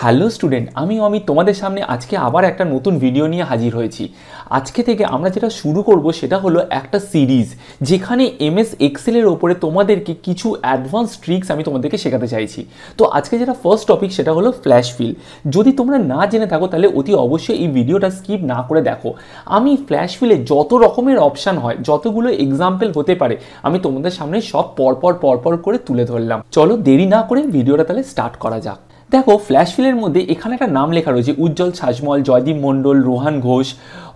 Hello student আমি অমিত তোমাদের সামনে আজকে আবার একটা নতুন ভিডিও নিয়ে হাজির হয়েছি আজকে থেকে আমরা যেটা শুরু করব সেটা হলো একটা সিরিজ যেখানে এম এস এক্সেলের ওপরে তোমাদেরকে কিছু অ্যাডভান্স ট্রিক্স আমি তোমাদেরকে শেখাতে চাইছি তো আজকে যেটা ফার্স্ট টপিক সেটা হলো ফ্ল্যাশ ফিল যদি তোমরা না জেনে থাকো তাহলে অতি অবশ্যই এই ভিডিওটা স্কিপ না করে দেখো আমি ফ্ল্যাশ ফিলে যত রকমের অপশান হয় যতগুলো এক্সাম্পল হতে পারে আমি তোমাদের সামনে সব পরপর পরপর করে তুলে ধরলাম চলো দেরি না করে ভিডিওটা তাহলে স্টার্ট করা যাক দেখো ফ্ল্যাশ ফিলের মধ্যে এখানে একটা নাম লেখা রয়েছে উজ্জ্বল ছাজমল জয়দীপ মণ্ডল রোহান ঘোষ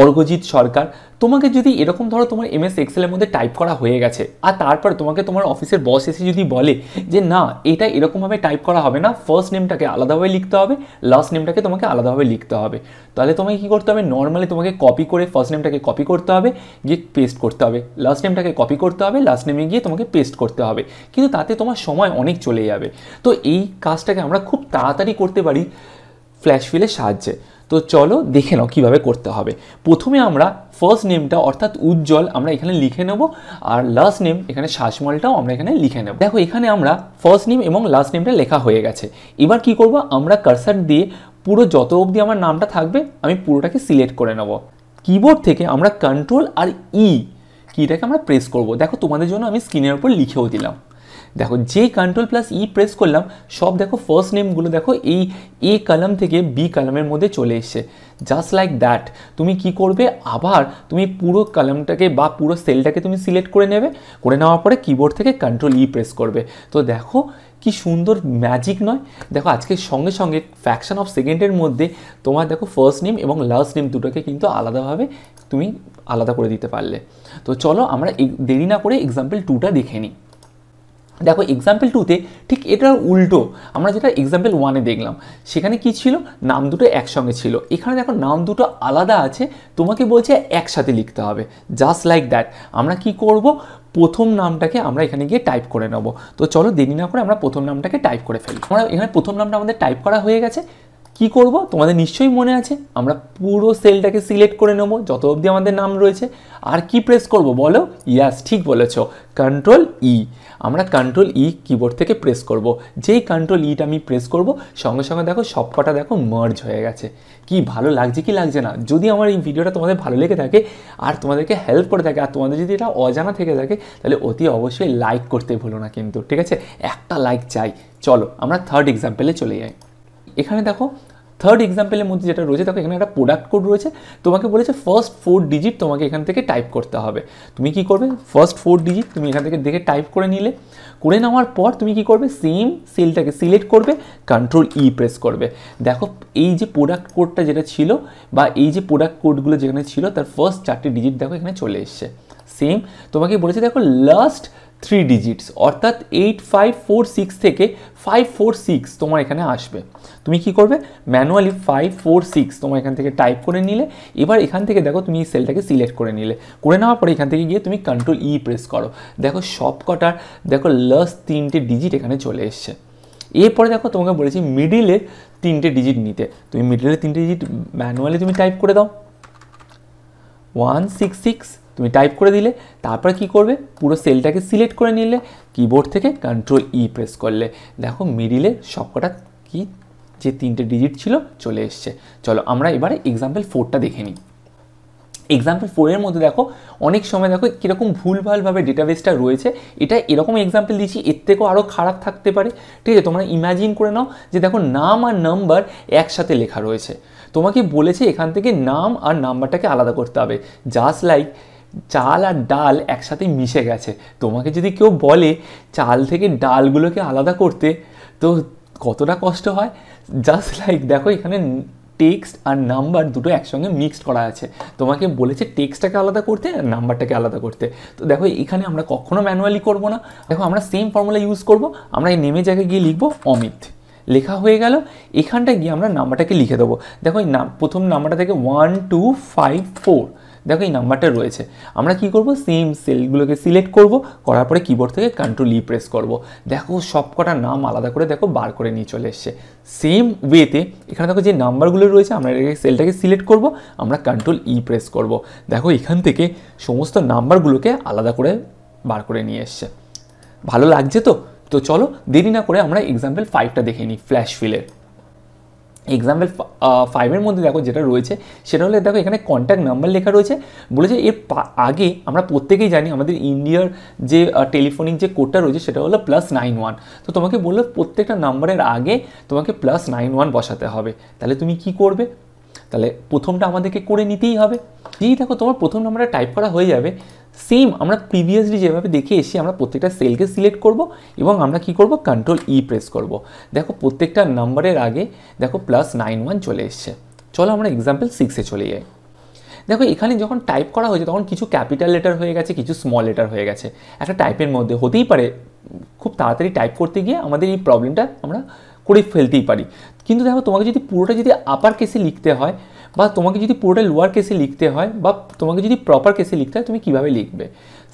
অর্ঘজিৎ সরকার তোমাকে যদি এরকম ধরো তোমার এমএস এক্সেলের মধ্যে টাইপ করা হয়ে গেছে আর তারপর তোমাকে তোমার অফিসের বস এসে যদি বলে যে না এটা এরকমভাবে টাইপ করা হবে না ফার্স্ট নেমটাকে আলাদাভাবে লিখতে হবে লাস্ট নেমটাকে তোমাকে আলাদাভাবে লিখতে হবে তাহলে তোমাকে কী করতে হবে নর্মালি তোমাকে কপি করে ফার্স্ট নেমটাকে কপি করতে হবে গিয়ে পেস্ট করতে হবে লাস্ট নেমটাকে কপি করতে হবে লাস্ট নেমে গিয়ে তোমাকে পেস্ট করতে হবে কিন্তু তাতে তোমার সময় অনেক চলে যাবে তো এই কাজটাকে আমরা খুব তাড়াতাড়ি করতে পারি ফ্ল্যাশ ফিলের সাহায্যে তো চলো দেখে নাও কীভাবে করতে হবে প্রথমে আমরা ফার্স্ট নেমটা অর্থাৎ উজ্জ্বল আমরা এখানে লিখে নেব আর লাস্ট নেম এখানে শ্বাসমলটাও আমরা এখানে লিখে নেব দেখো এখানে আমরা ফার্স্ট নেম এবং লাস্ট নেমটা লেখা হয়ে গেছে এবার কি করব আমরা কার্সার দিয়ে পুরো যত অবধি আমার নামটা থাকবে আমি পুরোটাকে সিলেক্ট করে নেব কিবোর্ড থেকে আমরা কন্ট্রোল আর ই e কিটাকে আমরা প্রেস করব দেখো তোমাদের জন্য আমি স্ক্রিনের উপর লিখেও দিলাম দেখো যেই কন্ট্রোল প্লাস ই প্রেস করলাম সব দেখো ফার্স্ট নেমগুলো দেখো এই এ কলাম থেকে বি কলামের মধ্যে চলে এসছে জাস্ট লাইক দ্যাট তুমি কি করবে আবার তুমি পুরো কলামটাকে বা পুরো সেলটাকে তুমি সিলেক্ট করে নেবে করে নেওয়ার পরে কিবোর্ড থেকে কন্ট্রোল ই প্রেস করবে তো দেখো কি সুন্দর ম্যাজিক নয় দেখো আজকে সঙ্গে সঙ্গে ফ্যাকশন অফ সেকেন্ডের মধ্যে তোমার দেখো ফার্স্ট নেম এবং লাস্ট নেম দুটোকে কিন্তু আলাদাভাবে তুমি আলাদা করে দিতে পারলে তো চলো আমরা দেরি না করে এক্সাম্পল টুটা দেখে নিই দেখো এক্সাম্পল টুতে ঠিক এটার উল্টো আমরা যেটা এক্সাম্পল ওয়ানে দেখলাম সেখানে কি ছিল নাম দুটো একসঙ্গে ছিল এখানে দেখো নাম দুটো আলাদা আছে তোমাকে বলছে একসাথে লিখতে হবে জাস্ট লাইক দ্যাট আমরা কি করব প্রথম নামটাকে আমরা এখানে গিয়ে টাইপ করে নেব তো চলো দেরি না করে আমরা প্রথম নামটাকে টাইপ করে ফেলি আমরা এখানে প্রথম নামটা আমাদের টাইপ করা হয়ে গেছে কি করব তোমাদের নিশ্চয়ই মনে আছে আমরা পুরো সেলটাকে সিলেক্ট করে নেব যত অবধি আমাদের নাম রয়েছে আর কি প্রেস করব বলো ইয়াস ঠিক বলেছ কন্ট্রোল ই e। আমরা কন্ট্রোল ই কিবোর্ড থেকে প্রেস করব যেই কন্ট্রোল ইটা e আমি প্রেস করব সঙ্গে সঙ্গে দেখো সবকটা দেখো মার্জ হয়ে গেছে কি ভালো লাগছে কি লাগছে না যদি আমার এই ভিডিওটা তোমাদের ভালো লেগে থাকে আর তোমাদেরকে হেল্প করে থাকে আর তোমাদের যদি এটা অজানা থেকে থাকে তাহলে অতি অবশ্যই লাইক করতে ভুলো না কিন্তু ঠিক আছে একটা লাইক চাই চলো আমরা থার্ড এক্সাম্পলে চলে যাই এখানে দেখো থার্ড এক্সাম্পলের মধ্যে যেটা রয়েছে দেখো এখানে একটা প্রোডাক্ট কোড রয়েছে তোমাকে বলেছে ফার্স্ট ফোর ডিজিট তোমাকে এখান থেকে টাইপ করতে হবে তুমি কি করবে ফার্স্ট ফোর ডিজিট তুমি এখান থেকে দেখে টাইপ করে নিলে করে নেওয়ার পর তুমি কি করবে সেম সেলটাকে সিলেক্ট করবে কন্ট্রোল ই প্রেস করবে দেখো এই যে প্রোডাক্ট কোডটা যেটা ছিল বা এই যে প্রোডাক্ট কোডগুলো যেখানে ছিল তার ফার্স্ট চারটি ডিজিট দেখো এখানে চলে এসছে সেম তোমাকে বলেছে দেখো লাস্ট থ্রি ডিজিটস অর্থাৎ এইট ফাইভ ফোর সিক্স থেকে ফাইভ ফোর সিক্স তোমার এখানে আসবে তুমি কি করবে ম্যানুয়ালি ফাইভ ফোর সিক্স তোমার এখান থেকে টাইপ করে নিলে এবার এখান থেকে দেখো তুমি এই সেলটাকে সিলেক্ট করে নিলে করে নেওয়ার পরে এখান থেকে গিয়ে তুমি কন্ট্রোল ই প্রেস করো দেখো সব দেখো লাস্ট তিনটে ডিজিট এখানে চলে এসছে এরপরে দেখো তোমাকে বলেছি মিডিলের তিনটে ডিজিট নিতে তুমি মিডিলের তিনটে ডিজিট ম্যানুয়ালি তুমি টাইপ করে দাও ওয়ান সিক্স সিক্স তুমি টাইপ করে দিলে তারপর কি করবে পুরো সেলটাকে সিলেক্ট করে নিলে কিবোর্ড থেকে কন্ট্রোল ই প্রেস করলে দেখো মিডিলে সবকটা কি যে তিনটে ডিজিট ছিল চলে এসছে চলো আমরা এবারে এক্সাম্পল ফোরটা দেখে নিই এক্সাম্পল ফোরের মধ্যে দেখো অনেক সময় দেখো কীরকম ভুলভালভাবে ডেটাবেসটা রয়েছে এটা এরকম এক্সাম্পল দিচ্ছি এর থেকেও আরও খারাপ থাকতে পারে ঠিক আছে তোমরা ইমাজিন করে নাও যে দেখো নাম আর নাম্বার একসাথে লেখা রয়েছে তোমাকে বলেছে এখান থেকে নাম আর নাম্বারটাকে আলাদা করতে হবে জাস্ট লাইক চাল আর ডাল একসাথে মিশে গেছে তোমাকে যদি কেউ বলে চাল থেকে ডালগুলোকে আলাদা করতে তো কতটা কষ্ট হয় জাস্ট লাইক দেখো এখানে টেক্সট আর নাম্বার দুটো একসঙ্গে মিক্সড করা আছে তোমাকে বলেছে টেক্সটটাকে আলাদা করতে আর নাম্বারটাকে আলাদা করতে তো দেখো এখানে আমরা কখনো ম্যানুয়ালি করব না দেখো আমরা সেম ফর্মুলা ইউজ করব আমরা এই নেমে জায়গায় গিয়ে লিখবো অমিত লেখা হয়ে গেল এখানটা গিয়ে আমরা নাম্বারটাকে লিখে দেবো দেখো এই নাম প্রথম নাম্বারটা থেকে ওয়ান টু ফাইভ ফোর দেখো এই নাম্বারটা রয়েছে আমরা কি করব সেম সেলগুলোকে সিলেক্ট করব করার পরে কিবোর্ড থেকে কন্ট্রোল ই প্রেস করব দেখো সব কটা নাম আলাদা করে দেখো বার করে নিয়ে চলে এসছে সেম ওয়েতে এখানে দেখো যে নাম্বারগুলো রয়েছে আমরা এটাকে সেলটাকে সিলেক্ট করব আমরা কন্ট্রোল ই প্রেস করব দেখো এখান থেকে সমস্ত নাম্বারগুলোকে আলাদা করে বার করে নিয়ে এসছে ভালো লাগছে তো তো চলো দেরি না করে আমরা এক্সাম্পল ফাইভটা দেখে নিই ফ্ল্যাশ ফিলের Uh, এক্সাম্পল ফাইভের মধ্যে দেখো যেটা রয়েছে সেটা হলে দেখো এখানে কন্ট্যাক্ট নাম্বার লেখা রয়েছে বলেছে এর আগে আমরা প্রত্যেকেই জানি আমাদের ইন্ডিয়ার যে টেলিফোনিক যে কোডটা রয়েছে সেটা হলো প্লাস নাইন ওয়ান তো তোমাকে বললো প্রত্যেকটা নাম্বারের আগে তোমাকে প্লাস নাইন ওয়ান বসাতে হবে তাহলে তুমি কি করবে তাহলে প্রথমটা আমাদেরকে করে নিতেই হবে যেই দেখো তোমার প্রথম নাম্বারটা টাইপ করা হয়ে যাবে সেম আমরা প্রিভিয়াসলি যেভাবে দেখে এসে আমরা প্রত্যেকটা সেলকে সিলেক্ট করব এবং আমরা কি করব কন্ট্রোল ই প্রেস করব দেখো প্রত্যেকটা নাম্বারের আগে দেখো প্লাস নাইন ওয়ান চলে এসছে চলো আমরা এক্সাম্পল সিক্সে চলে যাই দেখো এখানে যখন টাইপ করা হয়েছে তখন কিছু ক্যাপিটাল লেটার হয়ে গেছে কিছু স্মল লেটার হয়ে গেছে একটা টাইপের মধ্যে হতেই পারে খুব তাড়াতাড়ি টাইপ করতে গিয়ে আমাদের এই প্রবলেমটা আমরা করে ফেলতেই পারি কিন্তু দেখো তোমাকে যদি পুরোটা যদি আপার কেসে লিখতে হয় বা তোমাকে যদি পুরোটা লোয়ার কেসে লিখতে হয় বা তোমাকে যদি প্রপার কেসে লিখতে হয় তুমি কিভাবে লিখবে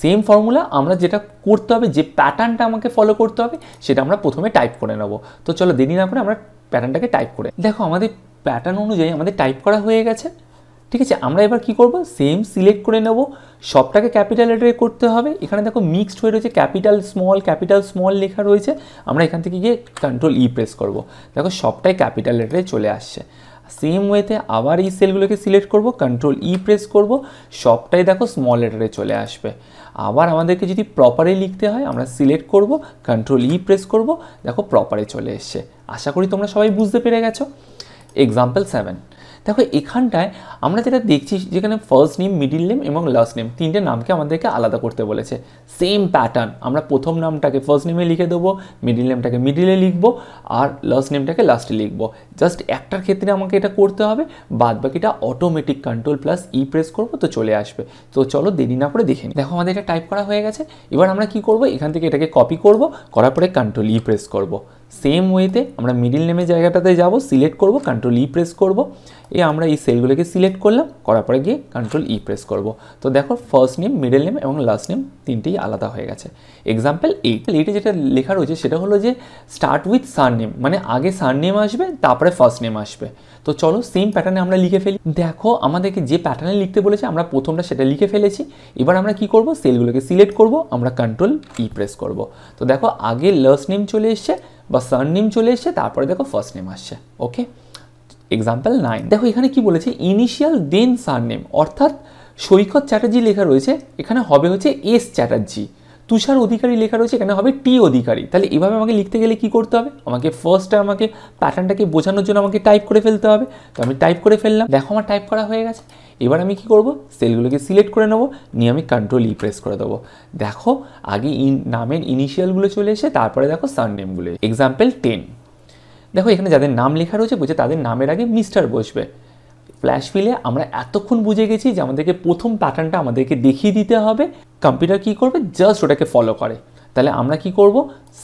সেম ফর্মুলা আমরা যেটা করতে হবে যে প্যাটার্নটা আমাকে ফলো করতে হবে সেটা আমরা প্রথমে টাইপ করে নেব তো চলো দেরি না করে আমরা প্যাটার্নটাকে টাইপ করে দেখো আমাদের প্যাটার্ন অনুযায়ী আমাদের টাইপ করা হয়ে গেছে ঠিক আছে আমরা এবার কি করব সেম সিলেক্ট করে নেব সবটাকে ক্যাপিটাল লেটারে করতে হবে এখানে দেখো মিক্সড হয়ে রয়েছে ক্যাপিটাল স্মল ক্যাপিটাল স্মল লেখা রয়েছে আমরা এখান থেকে গিয়ে কন্ট্রোল ই প্রেস করব দেখো সবটাই ক্যাপিটাল লেটারে চলে আসছে সেম ওয়েতে আবার এই সেলগুলোকে সিলেক্ট করব কন্ট্রোল ই প্রেস করব সবটাই দেখো স্মল লেটারে চলে আসবে আবার আমাদেরকে যদি প্রপারে লিখতে হয় আমরা সিলেক্ট করব কন্ট্রোল ই প্রেস করব দেখো প্রপারে চলে এসছে আশা করি তোমরা সবাই বুঝতে পেরে গেছো এক্সাম্পল সেভেন দেখো এখানটায় আমরা যেটা দেখছি যেখানে ফার্স্ট নেম মিডিল নেম এবং লাস্ট নেম তিনটে নামকে আমাদেরকে আলাদা করতে বলেছে সেম প্যাটার্ন আমরা প্রথম নামটাকে ফার্স্ট নেমে লিখে দেবো মিডিল নেমটাকে মিডিলে লিখবো আর লাস্ট নেমটাকে লাস্টে লিখবো জাস্ট একটার ক্ষেত্রে আমাকে এটা করতে হবে বাদ বাকিটা automatic control plus E press করবো তো চলে আসবে তো চলো দেরি না করে দেখে দেখো আমাদের এটা টাইপ করা হয়ে গেছে এবার আমরা কি করব এখান থেকে এটাকে কপি করব করার পরে কন্ট্রোল ই প্রেস করব সেম ওয়েতে আমরা মিডিল নেমের জায়গাটাতে যাব সিলেক্ট করব কন্ট্রোল ই প্রেস করব এ আমরা এই সেলগুলোকে সিলেক্ট করলাম করার পরে গিয়ে কন্ট্রোল ই প্রেস করব তো দেখো ফার্স্ট নেম মিডল নেম এবং লাস্ট নেম তিনটেই আলাদা হয়ে গেছে এক্সাম্পল এইটে যেটা লেখা রয়েছে সেটা হলো যে স্টার্ট উইথ সার নেম মানে আগে সার নেম আসবে তারপরে ফার্স্ট নেম আসবে তো চলো সেম প্যাটার্নে আমরা লিখে ফেলি দেখো আমাদেরকে যে প্যাটার্নে লিখতে বলেছে আমরা প্রথমটা সেটা লিখে ফেলেছি এবার আমরা কি করব সেলগুলোকে সিলেক্ট করব আমরা কন্ট্রোল ই প্রেস করব তো দেখো আগে লাস্ট নেম চলে এসছে বা সারনেম চলে এসছে তারপরে দেখো ফার্স্ট নেম আসছে ওকে এক্সাম্পল নাইন দেখো এখানে কি বলেছে ইনিশিয়াল দেন সারনেম অর্থাৎ সৈকত চ্যাটার্জি লেখা রয়েছে এখানে হবে হচ্ছে এস চ্যাটার্জি তুষার অধিকারী লেখা রয়েছে এখানে হবে টি অধিকারী তাহলে এভাবে আমাকে লিখতে গেলে কি করতে হবে আমাকে ফার্স্টে আমাকে প্যাটার্নটাকে বোঝানোর জন্য আমাকে টাইপ করে ফেলতে হবে তো আমি টাইপ করে ফেললাম দেখো আমার টাইপ করা হয়ে গেছে এবার আমি কি করব সেলগুলোকে সিলেক্ট করে নেব নিয়ে আমি কন্ট্রোল ই প্রেস করে দেবো দেখো আগে ইন নামের ইনিশিয়ালগুলো চলে এসে তারপরে দেখো সাননেমগুলো এক্সাম্পল টেন দেখো এখানে যাদের নাম লেখা রয়েছে বলছে তাদের নামের আগে মিস্টার বসবে ফ্ল্যাশ ফিলে আমরা এতক্ষণ বুঝে গেছি যে আমাদেরকে প্রথম প্যাটার্নটা আমাদেরকে দেখিয়ে দিতে হবে কম্পিউটার কি করবে জাস্ট ওটাকে ফলো করে তাহলে আমরা কি করব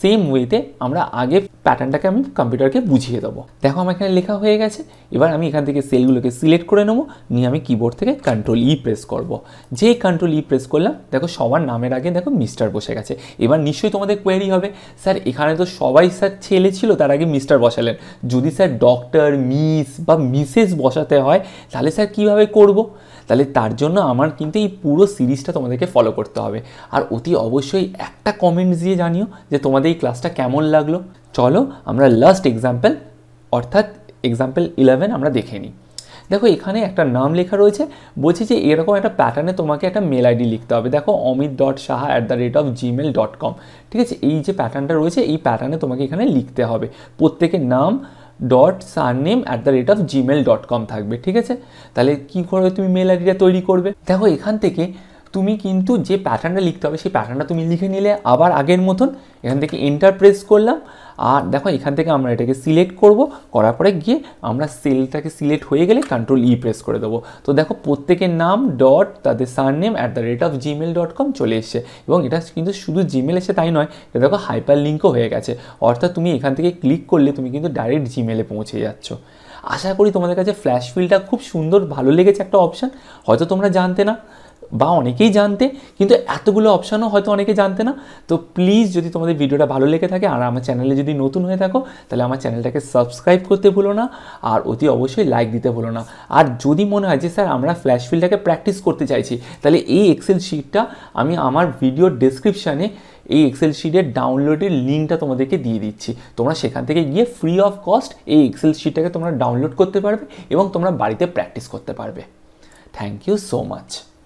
সেম ওয়েতে আমরা আগে প্যাটার্নটাকে আমি কম্পিউটারকে বুঝিয়ে দেবো দেখো আমার এখানে লেখা হয়ে গেছে এবার আমি এখান থেকে সেলগুলোকে সিলেক্ট করে নেবো নিয়ে আমি কিবোর্ড থেকে কন্ট্রোল ই প্রেস করব। যেই কন্ট্রোল ই প্রেস করলাম দেখো সবার নামের আগে দেখো মিস্টার বসে গেছে এবার নিশ্চয়ই তোমাদের কোয়েরি হবে স্যার এখানে তো সবাই স্যার ছেলে ছিল তার আগে মিস্টার বসালেন যদি স্যার ডক্টর মিস বা মিসেস বসাতে হয় তাহলে স্যার কিভাবে করব তাহলে তার জন্য আমার কিন্তু এই পুরো সিরিজটা তোমাদেরকে ফলো করতে হবে আর অতি অবশ্যই একটা কমেন্টস দিয়ে জানিও যে তোমাদের এই ক্লাসটা কেমন লাগলো চলো আমরা লাস্ট এক্সাম্পল অর্থাৎ এক্সাম্পল ইলেভেন আমরা দেখে নিই দেখো এখানে একটা নাম লেখা রয়েছে বলছি যে এরকম একটা প্যাটার্নে তোমাকে একটা মেল আইডি লিখতে হবে দেখো Amit dot Saha at the rate of Gmail dot com ঠিক আছে এই যে প্যাটার্নটা রয়েছে এই প্যাটার্নে তোমাকে এখানে লিখতে হবে প্রত্যেকের নাম dot surname at the rate of Gmail dot com থাকবে ঠিক আছে তাহলে কী করে তুমি মেল আইডিটা তৈরি করবে দেখো এখান থেকে তুমি কিন্তু যে প্যাটার্নটা লিখতে হবে সেই প্যাটার্নটা তুমি লিখে নিলে আবার আগের মতন এখান থেকে এন্টার প্রেস করলাম আর দেখো এখান থেকে আমরা এটাকে সিলেক্ট করব করার পরে গিয়ে আমরা সেলটাকে সিলেক্ট হয়ে গেলে কন্ট্রোল ই প্রেস করে দেবো তো দেখো প্রত্যেকের নাম ডট তাদের surname at the rate of Gmail dot com চলে এসছে এবং এটা কিন্তু শুধু জিমেল এসে তাই নয় এটা দেখো হাইপার লিঙ্কও হয়ে গেছে অর্থাৎ তুমি এখান থেকে ক্লিক করলে তুমি কিন্তু ডাইরেক্ট জিমেলে পৌঁছে যাচ্ছ আশা করি তোমাদের কাছে ফ্ল্যাশ ফিলটা খুব সুন্দর ভালো লেগেছে একটা অপশান হয়তো তোমরা জানতে না বা অনেকেই জানতে কিন্তু এতগুলো অপশানও হয়তো অনেকে জানতে না তো প্লিজ যদি তোমাদের ভিডিওটা ভালো লেগে থাকে আর আমার চ্যানেলে যদি নতুন হয়ে থাকো তাহলে আমার চ্যানেলটাকে সাবস্ক্রাইব করতে ভুলো না আর অতি অবশ্যই লাইক দিতে ভুলো না আর যদি মনে হয় যে স্যার আমরা ফ্ল্যাশ ফিল্ডটাকে প্র্যাকটিস করতে চাইছি তাহলে এই এক্সেল শিটটা আমি আমার ভিডিওর ডেসক্রিপশানে এই এক্সেল শিটের ডাউনলোডের লিঙ্কটা তোমাদেরকে দিয়ে দিচ্ছি তোমরা সেখান থেকে গিয়ে ফ্রি অফ কস্ট এই এক্সেল শিটটাকে তোমরা ডাউনলোড করতে পারবে এবং তোমরা বাড়িতে প্র্যাকটিস করতে পারবে থ্যাংক ইউ সো মাচ